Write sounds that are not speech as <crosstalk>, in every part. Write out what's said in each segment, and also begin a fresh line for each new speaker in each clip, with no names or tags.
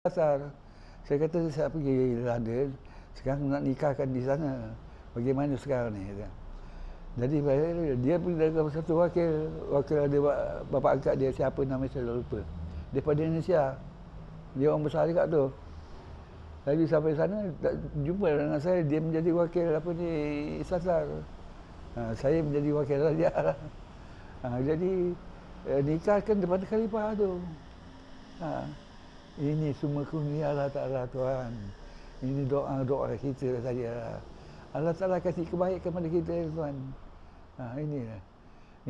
pasar. Saya kata saya pergi London, sekarang nak nikahkan di sana. Bagaimana sekarang ni? Jadi dia pergi dari satu wakil, wakil ada bapa angkat dia siapa nama saya lupa. Daripada Indonesia. Dia orang besar dekat tu. Tapi sampai sana tak jumpa dengan saya dia menjadi wakil apa ni Sasar. Ha, saya menjadi wakil lah dia. Ha, jadi eh, nikahkan depan khalifah tu. Ha. Ini semua kurnia Allah Ta'ala Tuhan Ini doa-doa kita saja lah ah. Allah Ta'ala kasih kebaikan kepada kita Tuhan ha, Inilah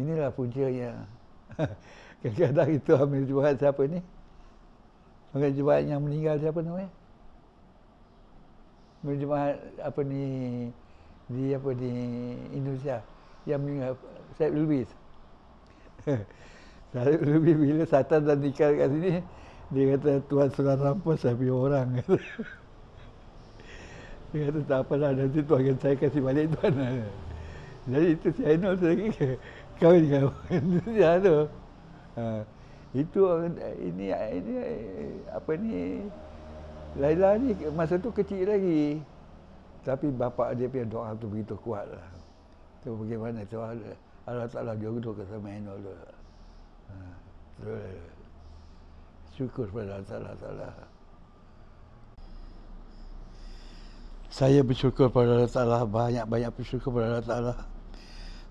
Inilah puncanya <laughs> Kadang-kadang itu ambil jual siapa ni Ambil jual yang meninggal siapa namanya? Eh? Ambil jual apa ni Di apa di Indonesia Yang meninggal Syed Lubis <laughs> Syed Lubis bila Satan dan nikah kat sini dia kata tuan sudah rampas saya punya orang. <laughs> dia kata tak apa lah nanti tuan akan saya kasih balik tuan. <laughs> Jadi itu saya nak lagi kau ni kau ni ada. Itu ini ini apa ni Laila ni masa tu kecil lagi. Tapi bapa dia punya doa tu begitu kuat lah. Tu bagaimana tu Allah Taala jodoh ke sama Enol tu. syukur kepada Allah Ta'ala Saya bersyukur kepada Allah Ta'ala Banyak-banyak bersyukur kepada Allah Ta'ala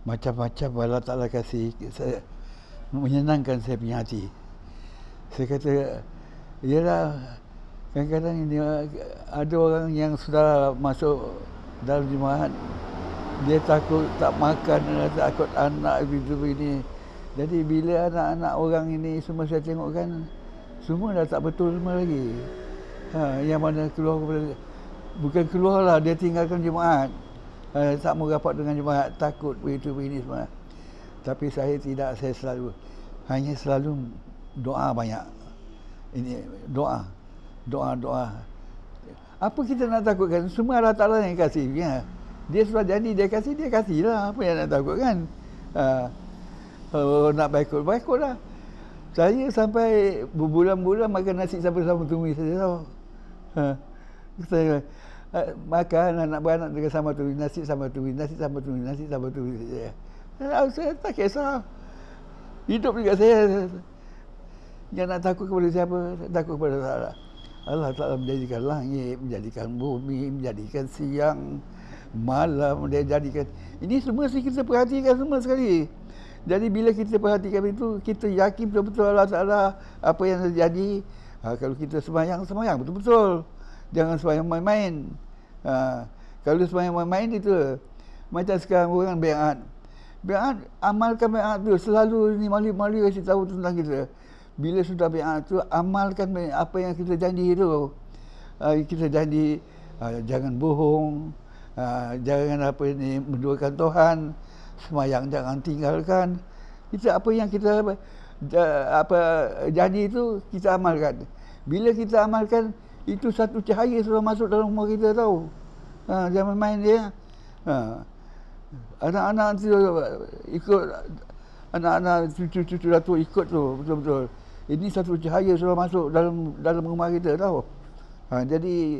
Macam-macam Allah Ta'ala kasih saya Menyenangkan saya punya hati Saya kata Yalah Kadang-kadang ini ada orang yang sudah masuk dalam jemaat dia takut tak makan takut anak itu ini jadi bila anak-anak orang ini semua saya tengok kan semua dah tak betul semua lagi ha, yang mana keluar kepada bukan keluarlah dia tinggalkan jemaat ha, tak mau rapat dengan jemaat takut begitu begini semua tapi saya tidak saya selalu hanya selalu doa banyak ini doa doa doa apa kita nak takutkan semua Allah Ta'ala yang kasih ya. dia sudah jadi dia kasih dia kasih lah apa yang nak takutkan ha, kalau oh, nak baikut baikut lah saya sampai berbulan-bulan makan nasi sampai sama tumis saja tahu. Ha. Saya eh, makan anak beranak dengan sama tumis, nasi sama tumis, nasi sama tumis, nasi sama tumis saja. Ya. Saya tak kisah. Hidup juga saya. Jangan nak takut kepada siapa, takut kepada Allah. Allah Ta'ala menjadikan langit, menjadikan bumi, menjadikan siang malam dia jadikan ini semua sih kita perhatikan semua sekali jadi bila kita perhatikan itu kita yakin betul-betul Allah Taala apa yang terjadi ha, kalau kita semayang semayang betul-betul jangan semayang main-main ha, kalau semayang main-main itu macam sekarang orang beran. bayat amalkan bayat tu selalu ni malu-malu kasih tahu tentang kita bila sudah bayat tu amalkan apa yang kita janji itu ha, kita janji ha, jangan bohong Ha, jangan apa ini menduakan Tuhan semayang jangan tinggalkan kita apa yang kita apa jadi itu kita amalkan bila kita amalkan itu satu cahaya sudah masuk dalam rumah kita tahu ha, jangan main dia ya. Ha. anak-anak itu ikut anak-anak cucu-cucu datuk ikut tu betul-betul ini satu cahaya sudah masuk dalam dalam rumah kita tahu ha, jadi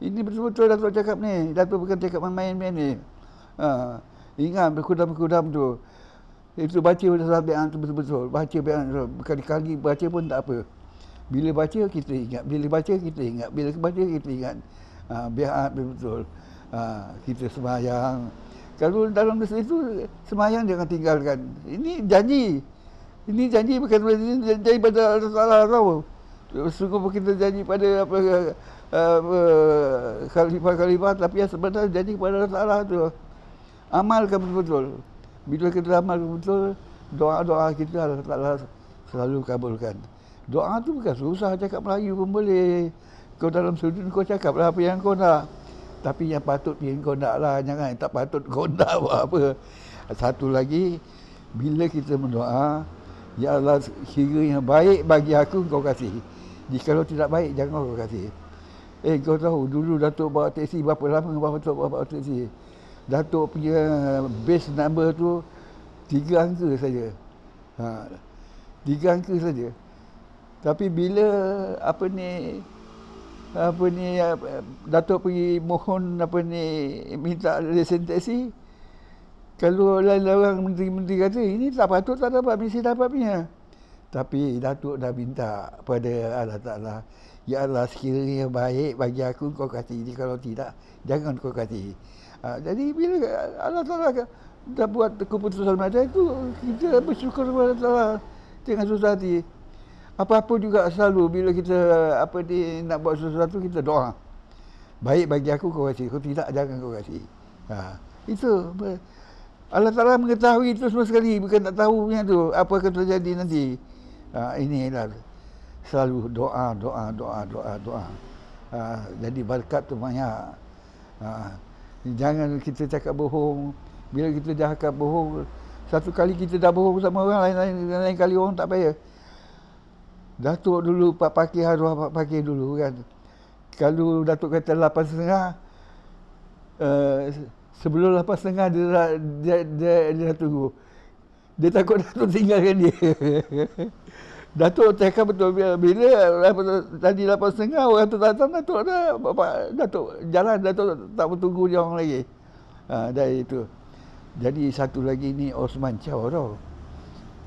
Ini betul-betul Datuk cakap ni. Datuk bukan cakap main-main ni. Ha. Ingat berkudam-kudam tu. Itu baca dalam bi'an tu betul-betul. Baca bi'an tu. Berkali-kali baca pun tak apa. Bila baca kita ingat. Bila baca kita ingat. Bila baca kita ingat. Ha. Bi'an betul-betul. Ha. Kita semayang. Kalau dalam dosa itu semayang jangan tinggalkan. Ini janji. Ini janji bukan janji pada Allah Ta'ala. Sungguh kita janji pada apa, apa Eh, eh, khalifah-khalifah uh, tapi yang sebenarnya jadi kepada Allah Ta'ala tu amalkan betul-betul bila kita amal betul doa-doa kita Allah Ta'ala selalu kabulkan doa tu bukan susah cakap Melayu pun boleh kau dalam sudut kau cakap lah apa yang kau nak tapi yang patut yang kau nak lah jangan yang tak patut kau <laughs> nak buat apa satu lagi bila kita mendoa Ya Allah, kira yang baik bagi aku, kau kasih. Jika kalau tidak baik, jangan kau kasih. Eh kau tahu dulu Datuk bawa teksi berapa lama bawa Datuk bawa teksi? Datuk punya base number tu tiga angka saja. Ha. Tiga angka saja. Tapi bila apa ni apa ni Datuk pergi mohon apa ni minta lesen teksi kalau lain orang menteri-menteri kata ini tak patut tak dapat mesti dapat punya. Tapi Datuk dah minta pada Allah Ta'ala Ya Allah sekiranya baik bagi aku kau kasi ini kalau tidak jangan kau kasih ha, Jadi bila Allah Ta'ala dah buat keputusan macam itu Kita bersyukur kepada Allah dengan susah hati Apa-apa juga selalu bila kita apa ni, nak buat sesuatu kita doa Baik bagi aku kau kasi, kau tidak jangan kau kasi. ha, Itu Allah Ta'ala mengetahui itu semua sekali Bukan tak tahu yang itu apa akan terjadi nanti ha, Inilah Inilah selalu doa doa doa doa doa uh, jadi berkat tu banyak uh, jangan kita cakap bohong bila kita dah cakap bohong satu kali kita dah bohong sama orang lain lain, lain, lain kali orang tak payah Datuk dulu Pak Pakih Haruah Pak Pakih dulu kan kalau Datuk kata 8.30 uh, eh, sebelum 8.30 dia, dia, dia, dia, dia tunggu dia takut <laughs> Datuk tinggalkan dia Datuk tekan betul bila, bila tadi 8.30 orang tu datang Datuk dah bapak Datuk jalan Datuk tak, tak bertunggu dia orang lagi. Ha, dari itu. Jadi satu lagi ni Osman Chow tau.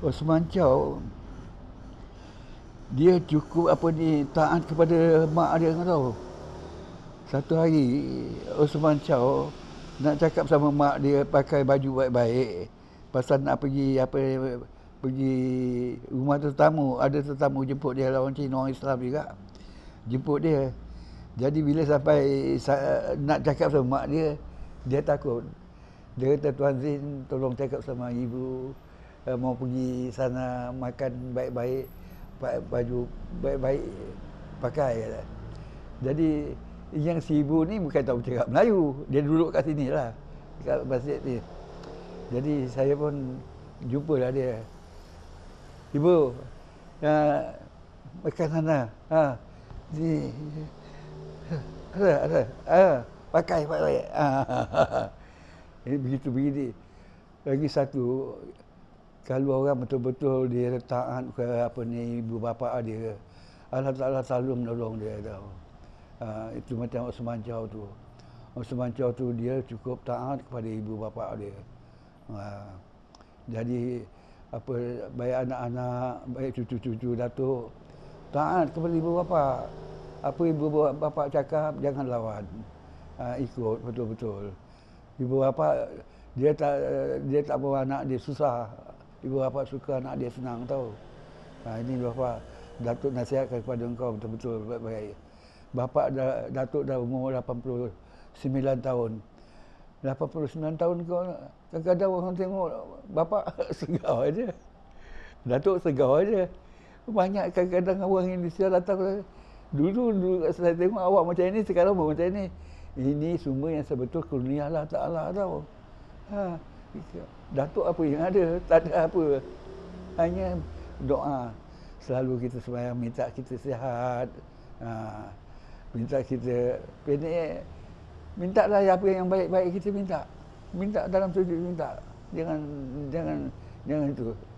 Osman Chow dia cukup apa ni taat kepada mak dia tau. Satu hari Osman Chow nak cakap sama mak dia pakai baju baik-baik pasal nak pergi apa pergi rumah tetamu, ada tetamu jemput dia orang Cina, orang Islam juga. Jemput dia. Jadi bila sampai nak cakap sama mak dia, dia takut. Dia kata Tuan Zin tolong cakap sama ibu eh, mau pergi sana makan baik-baik baju baik-baik pakai Jadi yang si ibu ni bukan tahu cakap Melayu. Dia duduk kat sini lah Kat masjid ni. Jadi saya pun jumpa lah dia ibu ya makan sana ha ni ada ada ha pakai pakai ha <laughs> ini begitu begini lagi satu kalau orang betul-betul dia taat ke apa ni ibu bapa dia Allah Taala selalu menolong dia tau. ha, itu macam Osman Chow tu Osman Chow tu dia cukup taat kepada ibu bapa dia ha, jadi apa bayar anak-anak, bayar cucu-cucu Datuk. Taat kepada ibu bapa. Apa ibu bapa cakap jangan lawan. Ha, ikut betul-betul. Ibu bapa dia tak dia tak bawa anak dia susah. Ibu bapa suka anak dia senang tau Ha, ini bapa Datuk nasihatkan kepada engkau betul-betul baik-baik. Bapa Datuk dah umur 89 tahun. 89 tahun kau nak. Kadang-kadang orang tengok bapa <laughs> segar aja. Datuk segar aja. Banyak kadang-kadang orang Indonesia datang dulu dulu saya tengok awak macam ini sekarang pun macam ini. Ini semua yang sebetul kurnia Allah Taala tau. Ha. Datuk apa yang ada? Tak ada apa. Hanya doa. Selalu kita supaya minta kita sihat. Ha. Minta kita pendek minta lah apa yang baik-baik kita minta minta dalam sujud minta jangan jangan jangan itu